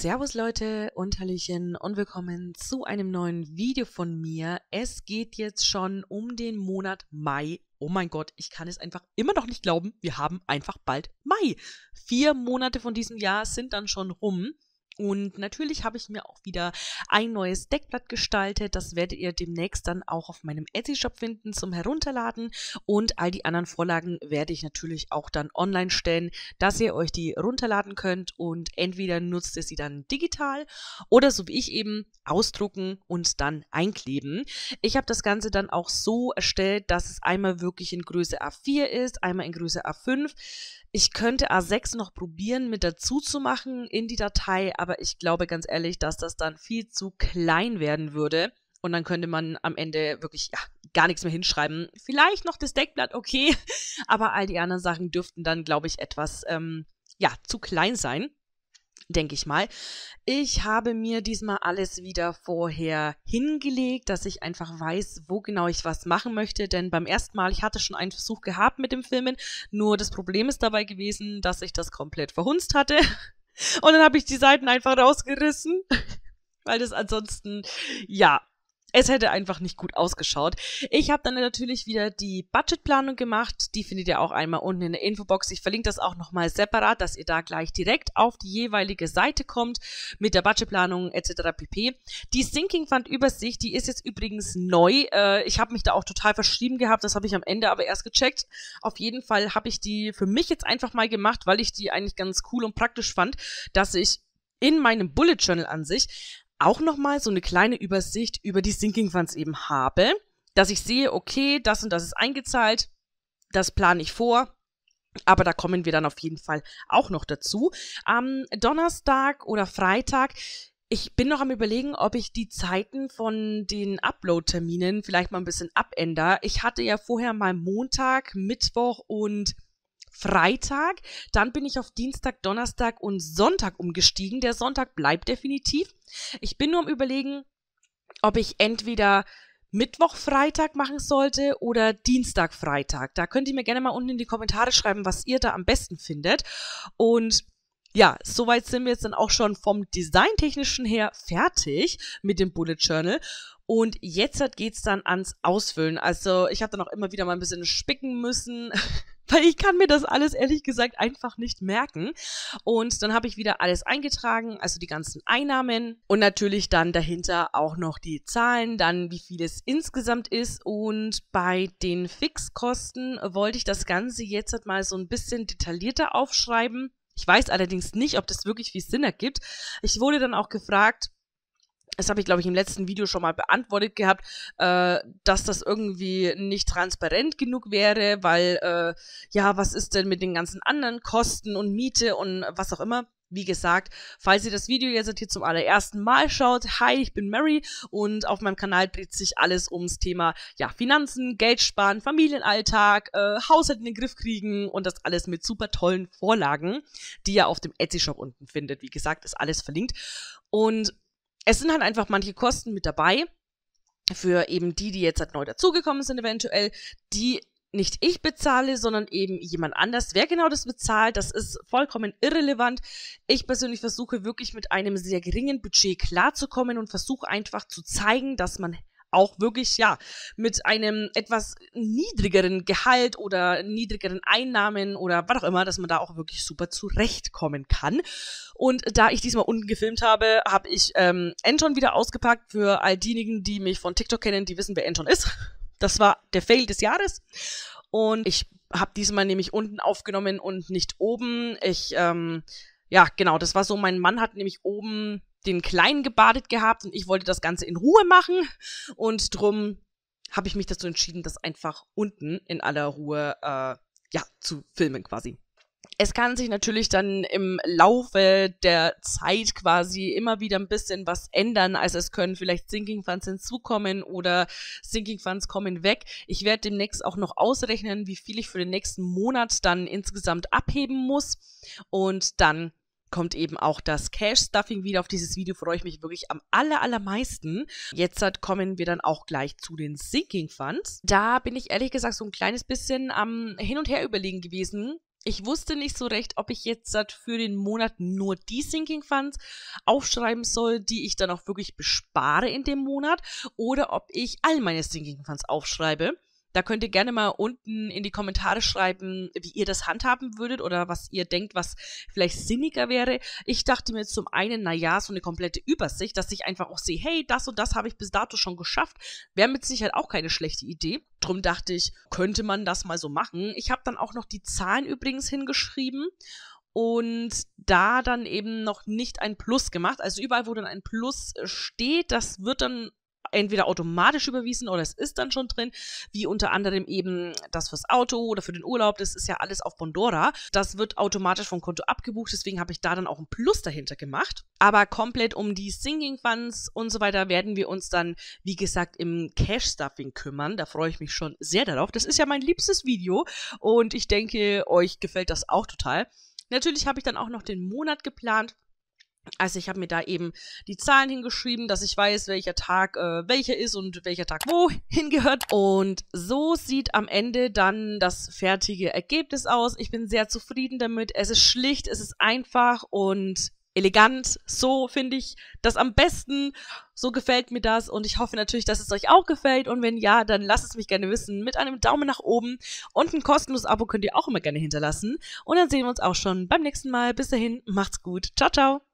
Servus Leute und Hallöchen und willkommen zu einem neuen Video von mir. Es geht jetzt schon um den Monat Mai. Oh mein Gott, ich kann es einfach immer noch nicht glauben. Wir haben einfach bald Mai. Vier Monate von diesem Jahr sind dann schon rum. Und natürlich habe ich mir auch wieder ein neues Deckblatt gestaltet. Das werdet ihr demnächst dann auch auf meinem Etsy-Shop finden zum Herunterladen. Und all die anderen Vorlagen werde ich natürlich auch dann online stellen, dass ihr euch die runterladen könnt. Und entweder nutzt ihr sie dann digital oder so wie ich eben ausdrucken und dann einkleben. Ich habe das Ganze dann auch so erstellt, dass es einmal wirklich in Größe A4 ist, einmal in Größe A5. Ich könnte A6 noch probieren, mit dazu zu machen in die Datei, aber ich glaube ganz ehrlich, dass das dann viel zu klein werden würde. Und dann könnte man am Ende wirklich ja, gar nichts mehr hinschreiben. Vielleicht noch das Deckblatt, okay. Aber all die anderen Sachen dürften dann, glaube ich, etwas ähm, ja, zu klein sein denke ich mal. Ich habe mir diesmal alles wieder vorher hingelegt, dass ich einfach weiß, wo genau ich was machen möchte. Denn beim ersten Mal, ich hatte schon einen Versuch gehabt mit dem Filmen, nur das Problem ist dabei gewesen, dass ich das komplett verhunzt hatte. Und dann habe ich die Seiten einfach rausgerissen, weil das ansonsten, ja, es hätte einfach nicht gut ausgeschaut. Ich habe dann natürlich wieder die Budgetplanung gemacht. Die findet ihr auch einmal unten in der Infobox. Ich verlinke das auch nochmal separat, dass ihr da gleich direkt auf die jeweilige Seite kommt mit der Budgetplanung etc. pp. Die Sinking Fund Übersicht, die ist jetzt übrigens neu. Äh, ich habe mich da auch total verschrieben gehabt. Das habe ich am Ende aber erst gecheckt. Auf jeden Fall habe ich die für mich jetzt einfach mal gemacht, weil ich die eigentlich ganz cool und praktisch fand, dass ich in meinem Bullet Journal an sich auch nochmal so eine kleine Übersicht über die Sinking Funds eben habe, dass ich sehe, okay, das und das ist eingezahlt, das plane ich vor, aber da kommen wir dann auf jeden Fall auch noch dazu. Am Donnerstag oder Freitag. Ich bin noch am Überlegen, ob ich die Zeiten von den Upload-Terminen vielleicht mal ein bisschen abändere. Ich hatte ja vorher mal Montag, Mittwoch und Freitag. Dann bin ich auf Dienstag, Donnerstag und Sonntag umgestiegen. Der Sonntag bleibt definitiv. Ich bin nur am Überlegen, ob ich entweder Mittwoch, Freitag machen sollte oder Dienstag, Freitag. Da könnt ihr mir gerne mal unten in die Kommentare schreiben, was ihr da am besten findet. Und ja, soweit sind wir jetzt dann auch schon vom Designtechnischen her fertig mit dem Bullet Journal. Und jetzt geht es dann ans Ausfüllen. Also ich habe dann auch immer wieder mal ein bisschen spicken müssen. weil ich kann mir das alles ehrlich gesagt einfach nicht merken. Und dann habe ich wieder alles eingetragen, also die ganzen Einnahmen und natürlich dann dahinter auch noch die Zahlen, dann wie viel es insgesamt ist. Und bei den Fixkosten wollte ich das Ganze jetzt halt mal so ein bisschen detaillierter aufschreiben. Ich weiß allerdings nicht, ob das wirklich viel Sinn ergibt. Ich wurde dann auch gefragt, das habe ich, glaube ich, im letzten Video schon mal beantwortet gehabt, äh, dass das irgendwie nicht transparent genug wäre, weil, äh, ja, was ist denn mit den ganzen anderen Kosten und Miete und was auch immer. Wie gesagt, falls ihr das Video jetzt hier zum allerersten Mal schaut, hi, ich bin Mary und auf meinem Kanal dreht sich alles ums Thema ja, Finanzen, Geld sparen, Familienalltag, äh, Haushalt in den Griff kriegen und das alles mit super tollen Vorlagen, die ihr auf dem Etsy-Shop unten findet. Wie gesagt, ist alles verlinkt. Und es sind halt einfach manche Kosten mit dabei für eben die, die jetzt halt neu dazugekommen sind eventuell, die nicht ich bezahle, sondern eben jemand anders. Wer genau das bezahlt, das ist vollkommen irrelevant. Ich persönlich versuche wirklich mit einem sehr geringen Budget klarzukommen und versuche einfach zu zeigen, dass man auch wirklich, ja, mit einem etwas niedrigeren Gehalt oder niedrigeren Einnahmen oder was auch immer, dass man da auch wirklich super zurechtkommen kann. Und da ich diesmal unten gefilmt habe, habe ich ähm, Anton wieder ausgepackt. Für all diejenigen, die mich von TikTok kennen, die wissen, wer Anton ist. Das war der Fail des Jahres. Und ich habe diesmal nämlich unten aufgenommen und nicht oben. Ich, ähm, ja, genau, das war so, mein Mann hat nämlich oben den Kleinen gebadet gehabt und ich wollte das Ganze in Ruhe machen und drum habe ich mich dazu entschieden, das einfach unten in aller Ruhe äh, ja, zu filmen quasi. Es kann sich natürlich dann im Laufe der Zeit quasi immer wieder ein bisschen was ändern. Also es können vielleicht Sinking Funds hinzukommen oder Sinking Funds kommen weg. Ich werde demnächst auch noch ausrechnen, wie viel ich für den nächsten Monat dann insgesamt abheben muss. Und dann kommt eben auch das Cash-Stuffing wieder. Auf dieses Video freue ich mich wirklich am aller, allermeisten. Jetzt halt kommen wir dann auch gleich zu den Sinking Funds. Da bin ich ehrlich gesagt so ein kleines bisschen am Hin und Her überlegen gewesen. Ich wusste nicht so recht, ob ich jetzt halt für den Monat nur die Sinking Funds aufschreiben soll, die ich dann auch wirklich bespare in dem Monat, oder ob ich all meine Sinking Funds aufschreibe. Da könnt ihr gerne mal unten in die Kommentare schreiben, wie ihr das handhaben würdet oder was ihr denkt, was vielleicht sinniger wäre. Ich dachte mir zum einen, naja, so eine komplette Übersicht, dass ich einfach auch sehe, hey, das und das habe ich bis dato schon geschafft, wäre mit Sicherheit auch keine schlechte Idee. Drum dachte ich, könnte man das mal so machen. Ich habe dann auch noch die Zahlen übrigens hingeschrieben und da dann eben noch nicht ein Plus gemacht. Also überall, wo dann ein Plus steht, das wird dann entweder automatisch überwiesen oder es ist dann schon drin, wie unter anderem eben das fürs Auto oder für den Urlaub, das ist ja alles auf Bondora. Das wird automatisch vom Konto abgebucht, deswegen habe ich da dann auch ein Plus dahinter gemacht. Aber komplett um die Singing Funds und so weiter werden wir uns dann, wie gesagt, im Cash-Stuffing kümmern. Da freue ich mich schon sehr darauf. Das ist ja mein liebstes Video und ich denke, euch gefällt das auch total. Natürlich habe ich dann auch noch den Monat geplant also ich habe mir da eben die Zahlen hingeschrieben, dass ich weiß, welcher Tag äh, welcher ist und welcher Tag wohin gehört. Und so sieht am Ende dann das fertige Ergebnis aus. Ich bin sehr zufrieden damit. Es ist schlicht, es ist einfach und elegant. So finde ich das am besten. So gefällt mir das und ich hoffe natürlich, dass es euch auch gefällt. Und wenn ja, dann lasst es mich gerne wissen mit einem Daumen nach oben und ein kostenloses Abo könnt ihr auch immer gerne hinterlassen. Und dann sehen wir uns auch schon beim nächsten Mal. Bis dahin, macht's gut. Ciao, ciao.